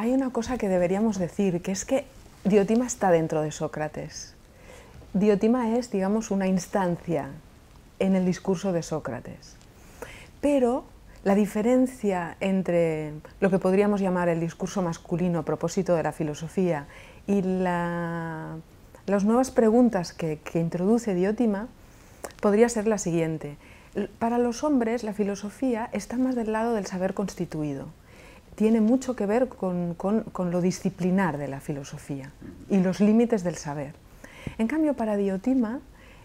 hay una cosa que deberíamos decir, que es que Diotima está dentro de Sócrates. Diotima es, digamos, una instancia en el discurso de Sócrates. Pero la diferencia entre lo que podríamos llamar el discurso masculino a propósito de la filosofía y las nuevas preguntas que, que introduce Diotima podría ser la siguiente. Para los hombres la filosofía está más del lado del saber constituido tiene mucho que ver con, lo disciplinar de la filosofía y los límites del saber. En cambio, para Diotima,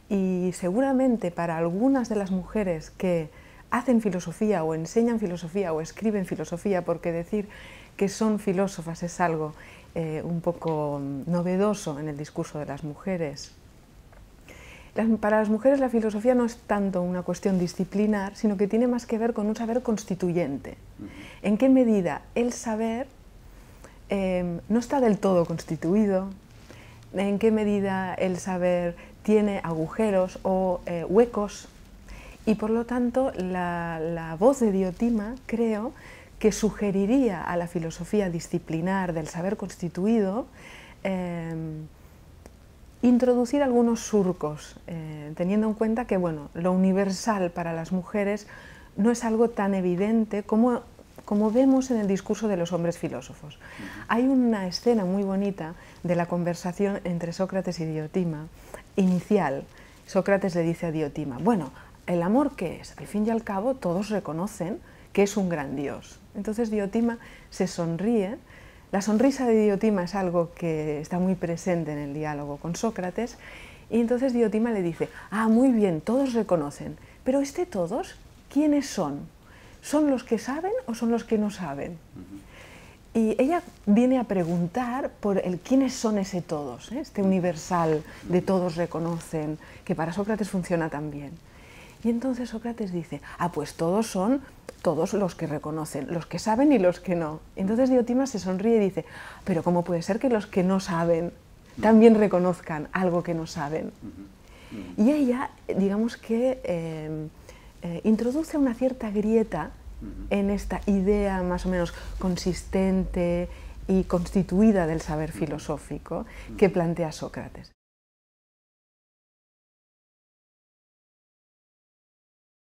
y seguramente para algunas de las mujeres que hacen filosofía o enseñan filosofía o escriben filosofía, porque decir que son filósofas es algo eh, un poco mm, novedoso en el discurso de las mujeres. para las mujeres la filosofía no es tanto una cuestión disciplinar, sino que tiene más que ver con un saber constituyente, en qué medida el saber em, no está del todo constituido, en qué medida el saber tiene agujeros o eh, huecos y por lo tanto la, voz de Diotima creo que sugeriría a la filosofía disciplinar del saber constituido em, introducir algunos surcos, eh, teniendo en cuenta que bueno, lo universal para las mujeres no es algo tan evidente como como vemos en el discurso de los hombres filósofos. Hay una escena muy bonita de la conversación entre Sócrates y Diotima, inicial. Sócrates le dice a Diotima, bueno, ¿el amor qué es? Al fin y al cabo todos reconocen que es un gran dios. Entonces Diotima se sonríe. La sonrisa de Diotima es algo que está muy presente en el diálogo con Sócrates. Y entonces Diotima le dice, ah, muy bien, todos reconocen, pero este todos, ¿quiénes son? ¿son los que saben o son los que no saben? Y ella viene a preguntar por el quiénes son ese todos, ¿eh? este universal de todos reconocen, que para Sócrates funciona también. Y entonces Sócrates dice, ah, pues todos son todos los que reconocen, los que saben y los que no. Entonces Diotima se sonríe y dice, pero ¿cómo puede ser que los que no saben también reconozcan algo que no saben? Y ella, digamos que eh, eh, introduce una cierta grieta en esta idea más o menos consistente y constituida del saber filosófico que plantea Sócrates.